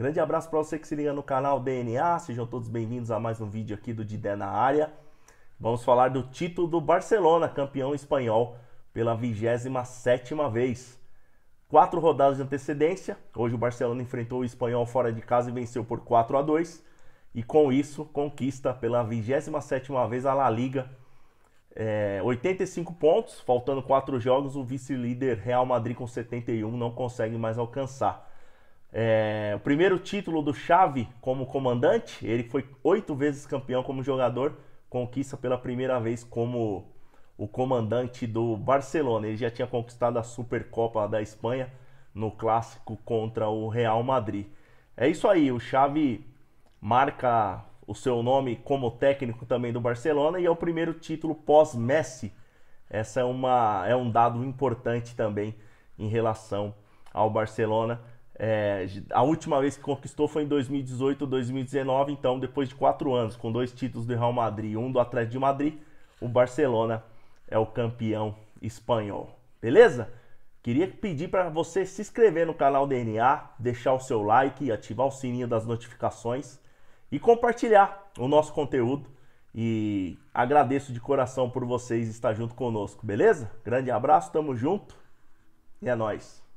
Grande abraço para você que se liga no canal DNA. Sejam todos bem-vindos a mais um vídeo aqui do Didé na área. Vamos falar do título do Barcelona, campeão espanhol pela 27 vez. Quatro rodadas de antecedência. Hoje o Barcelona enfrentou o espanhol fora de casa e venceu por 4 a 2 e com isso conquista pela 27 vez a La Liga. É, 85 pontos, faltando quatro jogos, o vice-líder Real Madrid com 71 não consegue mais alcançar. É, o primeiro título do Xavi como comandante, ele foi oito vezes campeão como jogador, conquista pela primeira vez como o comandante do Barcelona. Ele já tinha conquistado a Supercopa da Espanha no clássico contra o Real Madrid. É isso aí, o Xavi marca o seu nome como técnico também do Barcelona e é o primeiro título pós-Messi. Essa é uma é um dado importante também em relação ao Barcelona é, a última vez que conquistou foi em 2018 ou 2019, então depois de quatro anos, com dois títulos do Real Madrid e um do Atlético de Madrid, o Barcelona é o campeão espanhol. Beleza? Queria pedir para você se inscrever no canal DNA, deixar o seu like, ativar o sininho das notificações e compartilhar o nosso conteúdo. E agradeço de coração por vocês estar junto conosco, beleza? Grande abraço, tamo junto e é nóis!